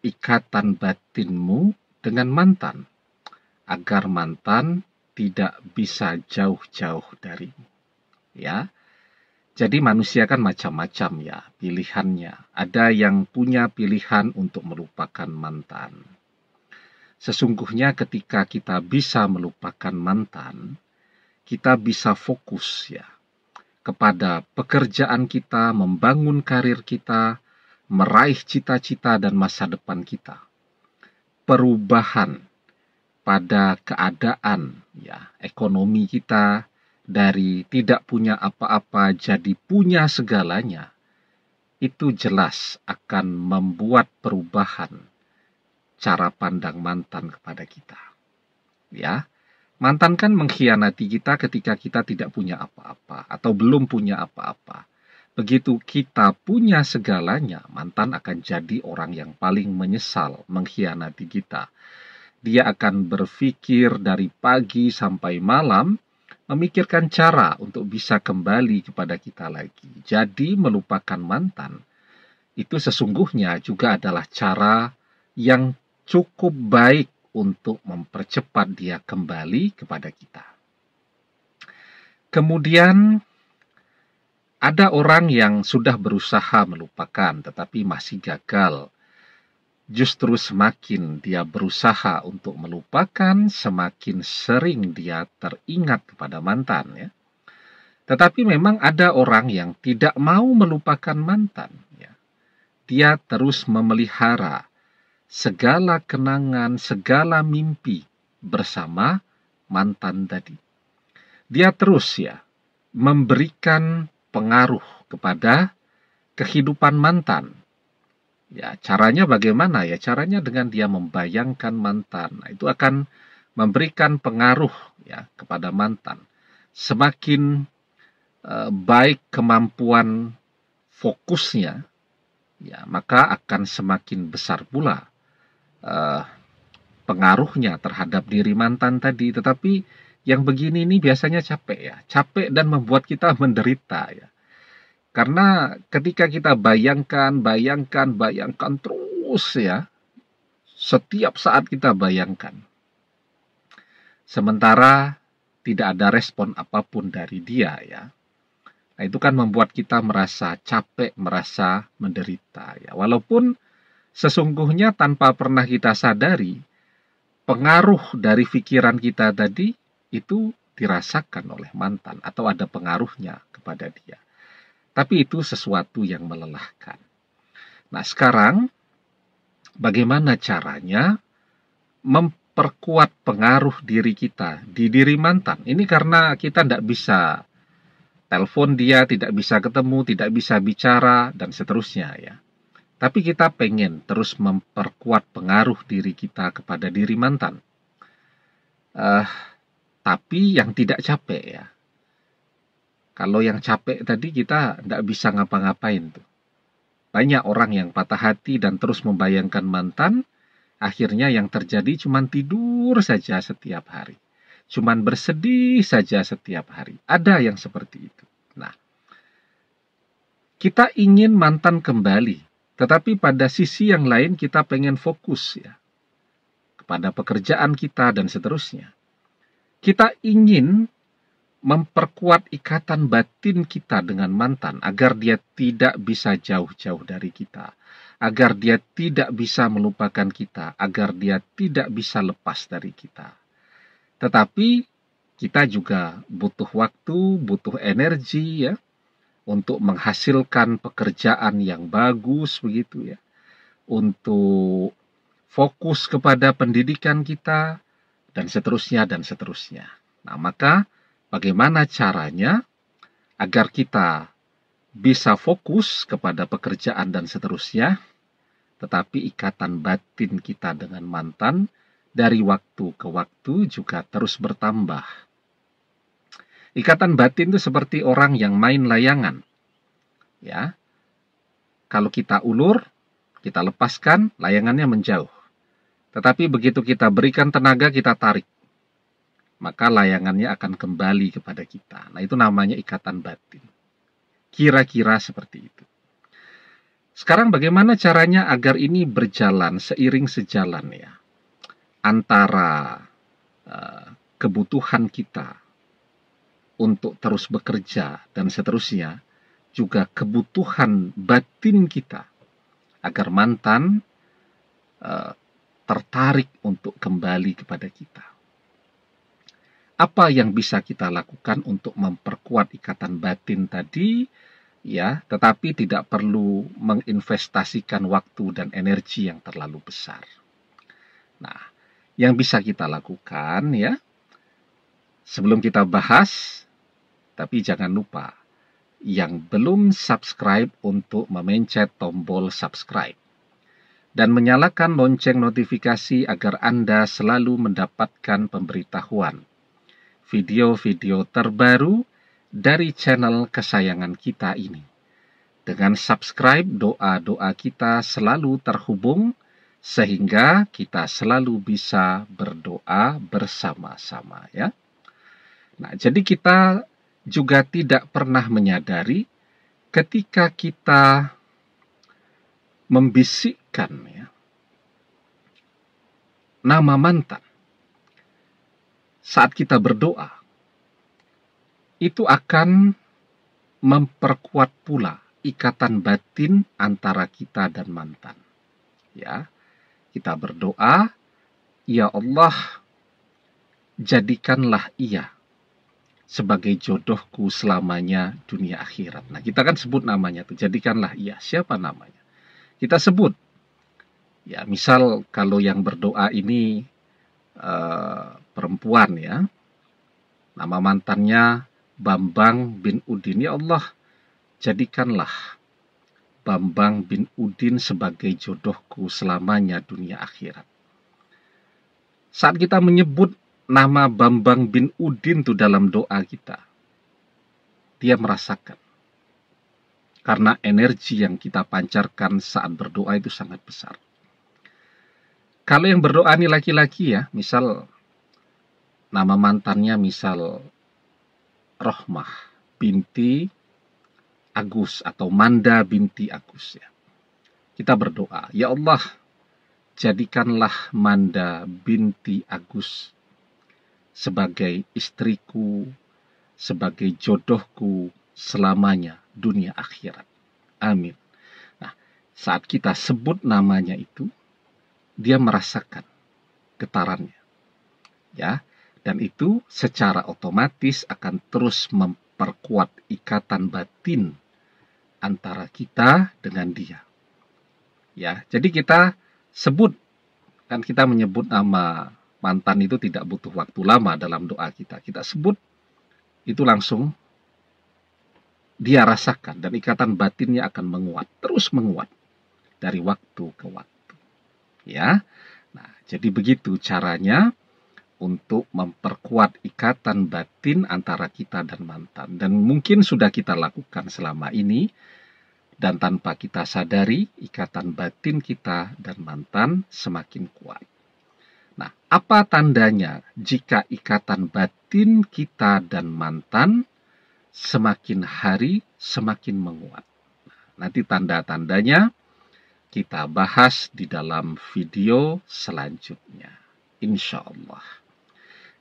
ikatan batinmu dengan mantan, agar mantan tidak bisa jauh-jauh darimu. Ya. Jadi manusia kan macam-macam ya pilihannya. Ada yang punya pilihan untuk melupakan mantan. Sesungguhnya ketika kita bisa melupakan mantan, kita bisa fokus ya kepada pekerjaan kita, membangun karir kita, meraih cita-cita dan masa depan kita. Perubahan pada keadaan ya, ekonomi kita dari tidak punya apa-apa jadi punya segalanya itu jelas akan membuat perubahan cara pandang mantan kepada kita. Ya. Mantan kan mengkhianati kita ketika kita tidak punya apa-apa atau belum punya apa-apa Begitu kita punya segalanya, mantan akan jadi orang yang paling menyesal mengkhianati kita. Dia akan berpikir dari pagi sampai malam, memikirkan cara untuk bisa kembali kepada kita lagi. Jadi, melupakan mantan itu sesungguhnya juga adalah cara yang cukup baik untuk mempercepat dia kembali kepada kita. Kemudian, ada orang yang sudah berusaha melupakan tetapi masih gagal. Justru semakin dia berusaha untuk melupakan, semakin sering dia teringat kepada mantan ya. Tetapi memang ada orang yang tidak mau melupakan mantan ya. Dia terus memelihara segala kenangan, segala mimpi bersama mantan tadi. Dia terus ya memberikan pengaruh kepada kehidupan mantan. Ya, caranya bagaimana ya? Caranya dengan dia membayangkan mantan. Nah, itu akan memberikan pengaruh ya kepada mantan. Semakin eh, baik kemampuan fokusnya, ya maka akan semakin besar pula eh, pengaruhnya terhadap diri mantan tadi. Tetapi yang begini ini biasanya capek ya, capek dan membuat kita menderita ya. Karena ketika kita bayangkan, bayangkan, bayangkan terus ya, setiap saat kita bayangkan. Sementara tidak ada respon apapun dari dia ya. Nah, itu kan membuat kita merasa capek, merasa menderita ya. Walaupun sesungguhnya tanpa pernah kita sadari pengaruh dari pikiran kita tadi itu dirasakan oleh mantan atau ada pengaruhnya kepada dia. Tapi itu sesuatu yang melelahkan. Nah, sekarang bagaimana caranya memperkuat pengaruh diri kita di diri mantan? Ini karena kita tidak bisa telepon dia, tidak bisa ketemu, tidak bisa bicara, dan seterusnya ya. Tapi kita pengen terus memperkuat pengaruh diri kita kepada diri mantan. Uh, tapi yang tidak capek ya. Kalau yang capek tadi kita tidak bisa ngapa-ngapain tuh. Banyak orang yang patah hati dan terus membayangkan mantan, akhirnya yang terjadi cuma tidur saja setiap hari. Cuman bersedih saja setiap hari. Ada yang seperti itu. Nah, kita ingin mantan kembali, tetapi pada sisi yang lain kita pengen fokus ya kepada pekerjaan kita dan seterusnya. Kita ingin memperkuat ikatan batin kita dengan mantan agar dia tidak bisa jauh-jauh dari kita, agar dia tidak bisa melupakan kita, agar dia tidak bisa lepas dari kita. Tetapi kita juga butuh waktu, butuh energi ya untuk menghasilkan pekerjaan yang bagus begitu ya. Untuk fokus kepada pendidikan kita, dan seterusnya, dan seterusnya. Nah, maka bagaimana caranya agar kita bisa fokus kepada pekerjaan dan seterusnya, tetapi ikatan batin kita dengan mantan dari waktu ke waktu juga terus bertambah. Ikatan batin itu seperti orang yang main layangan. Ya. Kalau kita ulur, kita lepaskan, layangannya menjauh. Tetapi begitu kita berikan tenaga, kita tarik. Maka layangannya akan kembali kepada kita. Nah itu namanya ikatan batin. Kira-kira seperti itu. Sekarang bagaimana caranya agar ini berjalan seiring sejalan ya antara uh, kebutuhan kita untuk terus bekerja dan seterusnya juga kebutuhan batin kita agar mantan eh, tertarik untuk kembali kepada kita. Apa yang bisa kita lakukan untuk memperkuat ikatan batin tadi? Ya, tetapi tidak perlu menginvestasikan waktu dan energi yang terlalu besar. Nah, yang bisa kita lakukan ya, sebelum kita bahas, tapi jangan lupa yang belum subscribe untuk memencet tombol subscribe dan menyalakan lonceng notifikasi agar Anda selalu mendapatkan pemberitahuan video-video terbaru dari channel kesayangan kita ini. Dengan subscribe, doa-doa kita selalu terhubung sehingga kita selalu bisa berdoa bersama-sama ya. Nah, jadi kita juga tidak pernah menyadari ketika kita membisik menyebutkan ya, nama mantan saat kita berdoa itu akan memperkuat pula ikatan batin antara kita dan mantan. Ya. Kita berdoa, ya Allah, jadikanlah ia sebagai jodohku selamanya dunia akhirat. Nah, kita kan sebut namanya tuh, jadikanlah ia. Siapa namanya? Kita sebut Ya, misal kalau yang berdoa ini uh, perempuan ya. Nama mantannya Bambang bin Udin. Ya Allah, jadikanlah Bambang bin Udin sebagai jodohku selamanya dunia akhirat. Saat kita menyebut nama Bambang bin Udin itu dalam doa kita, dia merasakan. Karena energi yang kita pancarkan saat berdoa itu sangat besar. Kalau yang berdoa nih laki-laki ya, misal nama mantannya misal Rohmah binti Agus atau Manda binti Agus ya. Kita berdoa, ya Allah, jadikanlah Manda binti Agus sebagai istriku, sebagai jodohku selamanya dunia akhirat. Amin. Nah, saat kita sebut namanya itu, dia merasakan getarannya. Ya, dan itu secara otomatis akan terus memperkuat ikatan batin antara kita dengan dia. Ya, jadi kita sebut kan kita menyebut nama mantan itu tidak butuh waktu lama dalam doa kita. Kita sebut itu langsung dia rasakan dan ikatan batinnya akan menguat, terus menguat dari waktu ke waktu ya. Nah, jadi begitu caranya untuk memperkuat ikatan batin antara kita dan mantan. Dan mungkin sudah kita lakukan selama ini dan tanpa kita sadari ikatan batin kita dan mantan semakin kuat. Nah, apa tandanya jika ikatan batin kita dan mantan semakin hari semakin menguat? Nah, nanti tanda-tandanya kita bahas di dalam video selanjutnya. Insya Allah.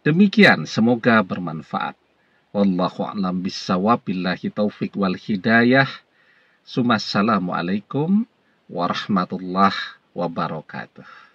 Demikian, semoga bermanfaat. Wallahu a'lam bissawab. Billahi taufik wal hidayah. Assalamualaikum warahmatullahi wabarakatuh.